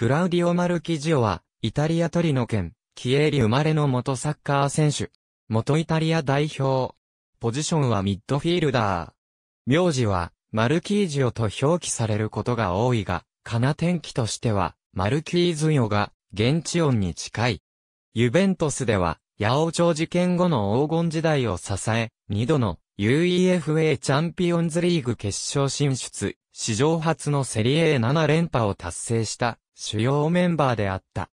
クラウディオ・マルキジオは、イタリアトリノ県、キエリ生まれの元サッカー選手。元イタリア代表。ポジションはミッドフィールダー。名字は、マルキージオと表記されることが多いが、カナ天気としては、マルキーズヨが、現地音に近い。ユベントスでは、八王朝事件後の黄金時代を支え、二度の UEFA チャンピオンズリーグ決勝進出、史上初のセリエ7連覇を達成した主要メンバーであった。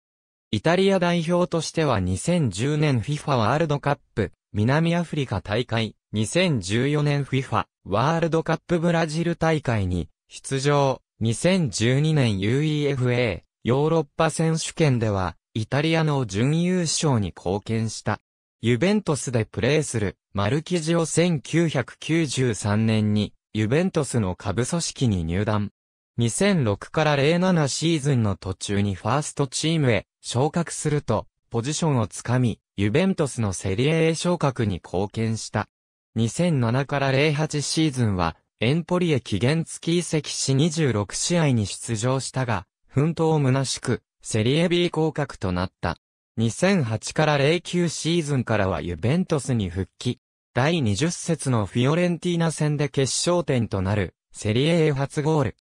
イタリア代表としては2010年 FIFA ワールドカップ、南アフリカ大会、2014年 FIFA ワールドカップブラジル大会に出場、2012年 UEFA ヨーロッパ選手権では、イタリアの準優勝に貢献した。ユベントスでプレーするマルキジオ1993年にユベントスの下部組織に入団。2006から07シーズンの途中にファーストチームへ昇格すると、ポジションをつかみ、ユベントスのセリエ A 昇格に貢献した。2007から08シーズンは、エンポリへ期限付き移籍し26試合に出場したが、奮闘虚しく、セリエ B 降格となった。2008から09シーズンからはユベントスに復帰。第20節のフィオレンティーナ戦で決勝点となる、セリエ A 初ゴール。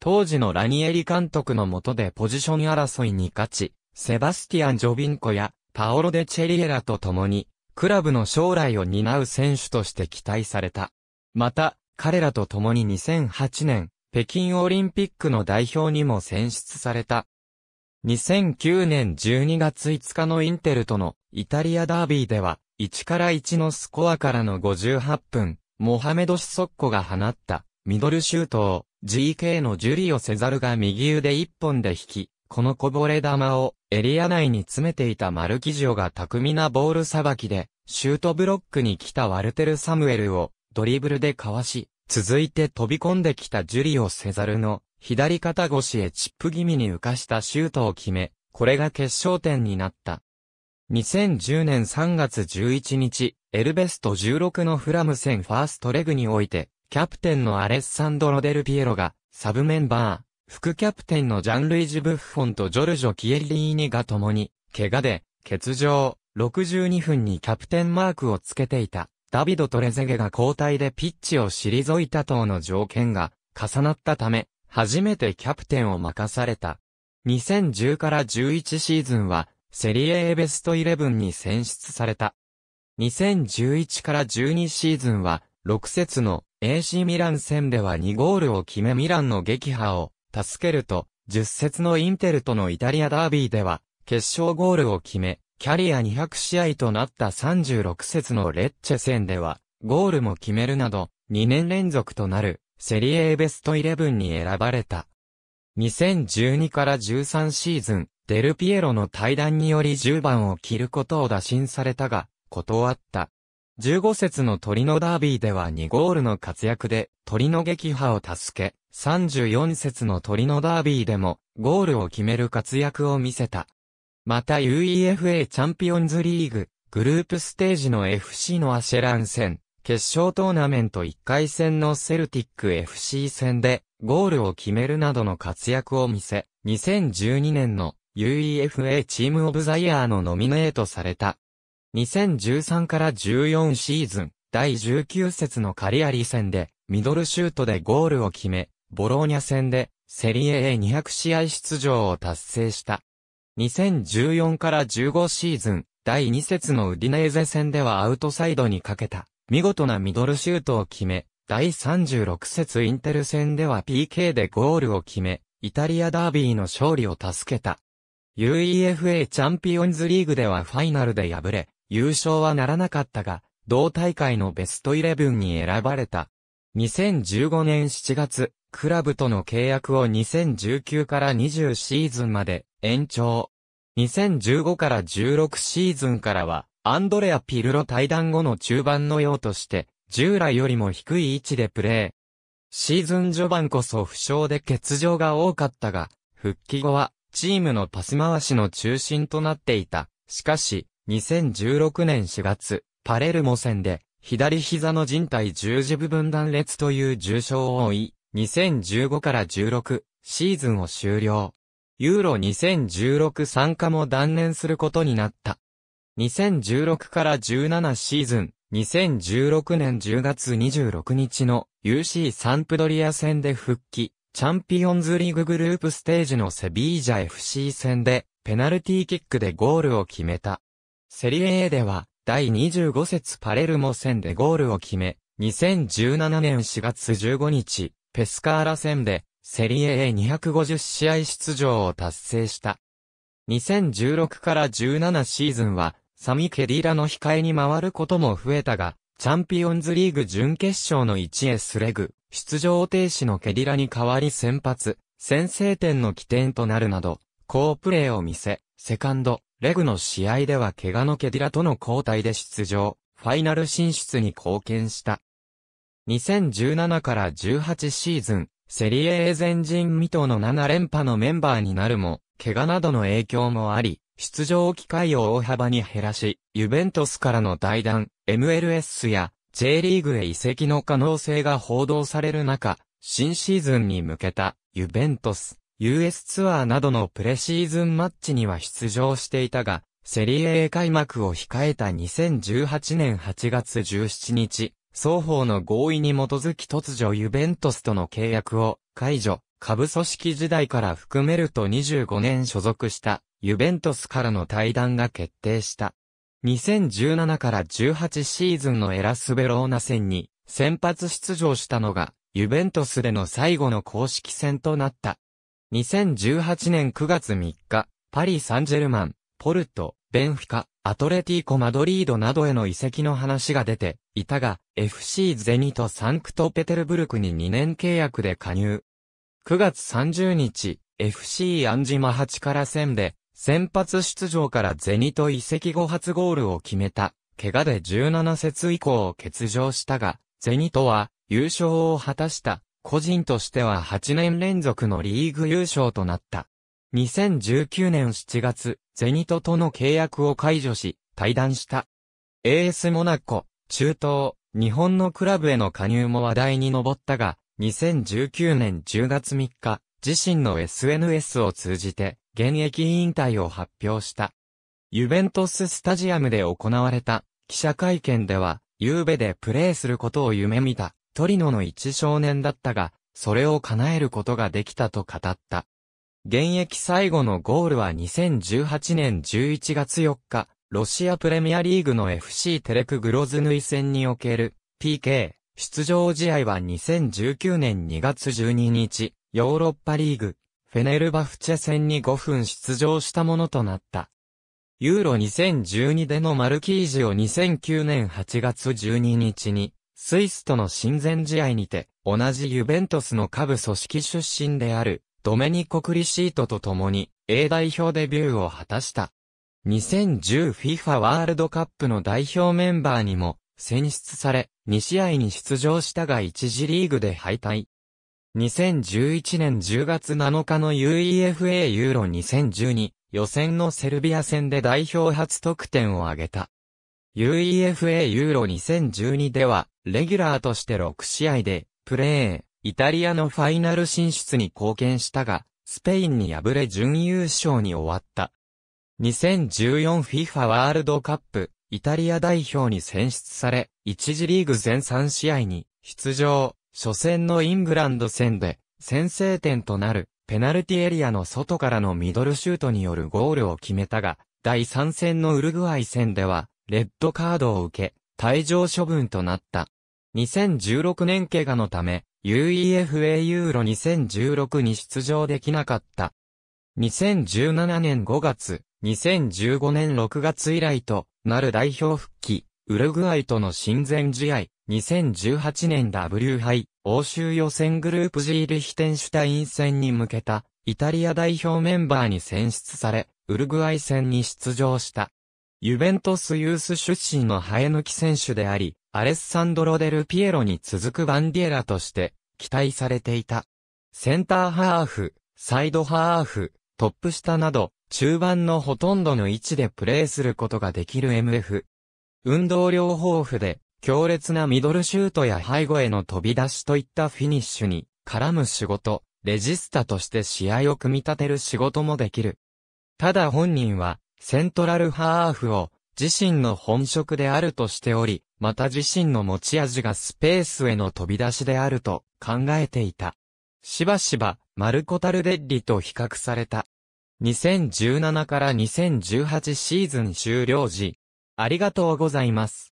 当時のラニエリ監督の下でポジション争いに勝ち、セバスティアン・ジョビンコやパオロ・デ・チェリエラと共に、クラブの将来を担う選手として期待された。また、彼らと共に2008年、北京オリンピックの代表にも選出された。2009年12月5日のインテルとのイタリアダービーでは、1から1のスコアからの58分、モハメド・シソッコが放ったミドルシュートを GK のジュリオ・セザルが右腕一本で引き、このこぼれ球をエリア内に詰めていたマルキジオが巧みなボールさばきで、シュートブロックに来たワルテル・サムエルをドリブルでかわし、続いて飛び込んできたジュリオ・セザルの左肩越しへチップ気味に浮かしたシュートを決め、これが決勝点になった。2010年3月11日、エルベスト16のフラム戦ファーストレグにおいて、キャプテンのアレッサンドロ・デルピエロが、サブメンバー、副キャプテンのジャンルイジ・ブッフォンとジョルジョ・キエリーニが共に、怪我で、欠場、62分にキャプテンマークをつけていた、ダビド・トレゼゲが交代でピッチを退いた等の条件が、重なったため、初めてキャプテンを任された。2010から11シーズンは、セリエ A ベスト11に選出された。2011から12シーズンは、6節の AC ミラン戦では2ゴールを決めミランの撃破を助けると、10節のインテルとのイタリアダービーでは、決勝ゴールを決め、キャリア200試合となった36節のレッチェ戦では、ゴールも決めるなど、2年連続となる、セリエベストイレブンに選ばれた。2012から13シーズン、デルピエロの対談により10番を切ることを打診されたが、断った。15節の鳥のダービーでは2ゴールの活躍で鳥の撃破を助け、34節の鳥のダービーでもゴールを決める活躍を見せた。また UEFA チャンピオンズリーグ、グループステージの FC のアシェラン戦、決勝トーナメント1回戦のセルティック FC 戦でゴールを決めるなどの活躍を見せ、2012年の UEFA チームオブザイヤーのノミネートされた。2013から14シーズン、第19節のカリアリ戦で、ミドルシュートでゴールを決め、ボローニャ戦で、セリエ A200 試合出場を達成した。2014から15シーズン、第2節のウディネーゼ戦ではアウトサイドにかけた、見事なミドルシュートを決め、第36節インテル戦では PK でゴールを決め、イタリアダービーの勝利を助けた。UEFA チャンピオンズリーグではファイナルで敗れ、優勝はならなかったが、同大会のベストイレブンに選ばれた。2015年7月、クラブとの契約を2019から20シーズンまで延長。2015から16シーズンからは、アンドレア・ピルロ対談後の中盤のようとして、従来よりも低い位置でプレー。シーズン序盤こそ負傷で欠場が多かったが、復帰後は、チームのパス回しの中心となっていた。しかし、2016年4月、パレルモ戦で、左膝の人体十字部分断裂という重傷を負い、2015から16シーズンを終了。ユーロ2016参加も断念することになった。2016から17シーズン、2016年10月26日の UC サンプドリア戦で復帰、チャンピオンズリーググループステージのセビージャ FC 戦でペナルティーキックでゴールを決めた。セリエ A では、第25節パレルモ戦でゴールを決め、2017年4月15日、ペスカーラ戦で、セリエ A250 試合出場を達成した。2016から17シーズンは、サミ・ケディラの控えに回ることも増えたが、チャンピオンズリーグ準決勝の1へスレグ、出場停止のケディラに代わり先発、先制点の起点となるなど、好プレーを見せ、セカンド、レグの試合では怪我のケディラとの交代で出場、ファイナル進出に貢献した。2017から18シーズン、セリエ A 前人未到の7連覇のメンバーになるも、怪我などの影響もあり、出場機会を大幅に減らし、ユベントスからの代団、MLS や J リーグへ移籍の可能性が報道される中、新シーズンに向けたユベントス、US ツアーなどのプレシーズンマッチには出場していたが、セリエ A 開幕を控えた2018年8月17日、双方の合意に基づき突如ユベントスとの契約を解除、下部組織時代から含めると25年所属したユベントスからの対談が決定した。2017から18シーズンのエラスベローナ戦に先発出場したのがユベントスでの最後の公式戦となった。2018年9月3日、パリ・サンジェルマン、ポルト、ベンフィカ、アトレティーコ・マドリードなどへの移籍の話が出ていたが、FC ゼニとサンクトペテルブルクに2年契約で加入。9月30日、FC アンジマ8から戦で、先発出場からゼニと移籍後初ゴールを決めた。怪我で17節以降を欠場したが、ゼニとは優勝を果たした。個人としては8年連続のリーグ優勝となった。2019年7月、ゼニトとの契約を解除し、退団した。AS モナコ、中東、日本のクラブへの加入も話題に上ったが、2019年10月3日、自身の SNS を通じて、現役引退を発表した。ユベントススタジアムで行われた記者会見では、夕べでプレーすることを夢見た。トリノの一少年だったが、それを叶えることができたと語った。現役最後のゴールは2018年11月4日、ロシアプレミアリーグの FC テレクグロズヌイ戦における PK。出場試合は2019年2月12日、ヨーロッパリーグ、フェネルバフチェ戦に5分出場したものとなった。ユーロ2012でのマルキージを2009年8月12日にスイスとの親善試合にて、同じユベントスの下部組織出身である、ドメニコ・クリシートと共に、A 代表デビューを果たした。2010FIFA ワールドカップの代表メンバーにも、選出され、2試合に出場したが1次リーグで敗退。2011年10月7日の UEFA ユーロ2012予選のセルビア戦で代表初得点を挙げた。UEFA ユーロ2012では、レギュラーとして6試合で、プレー、イタリアのファイナル進出に貢献したが、スペインに敗れ準優勝に終わった。2014FIFA ワールドカップ、イタリア代表に選出され、1次リーグ全3試合に出場、初戦のイングランド戦で、先制点となる、ペナルティエリアの外からのミドルシュートによるゴールを決めたが、第3戦のウルグアイ戦では、レッドカードを受け、退場処分となった。2016年怪我のため、UEFA ユーロ2016に出場できなかった。2017年5月、2015年6月以来となる代表復帰、ウルグアイとの親善試合、2018年 W 杯、欧州予選グループ G リヒテンシュタイン戦に向けた、イタリア代表メンバーに選出され、ウルグアイ戦に出場した。ユベントスユース出身の生え抜き選手であり、アレッサンドロ・デル・ピエロに続くバンディエラとして期待されていた。センターハーフ、サイドハーフ、トップ下など、中盤のほとんどの位置でプレーすることができる MF。運動量豊富で、強烈なミドルシュートや背後への飛び出しといったフィニッシュに、絡む仕事、レジスタとして試合を組み立てる仕事もできる。ただ本人は、セントラルハーフを自身の本職であるとしており、また自身の持ち味がスペースへの飛び出しであると考えていた。しばしば、マルコ・タルデッリと比較された。2017から2018シーズン終了時。ありがとうございます。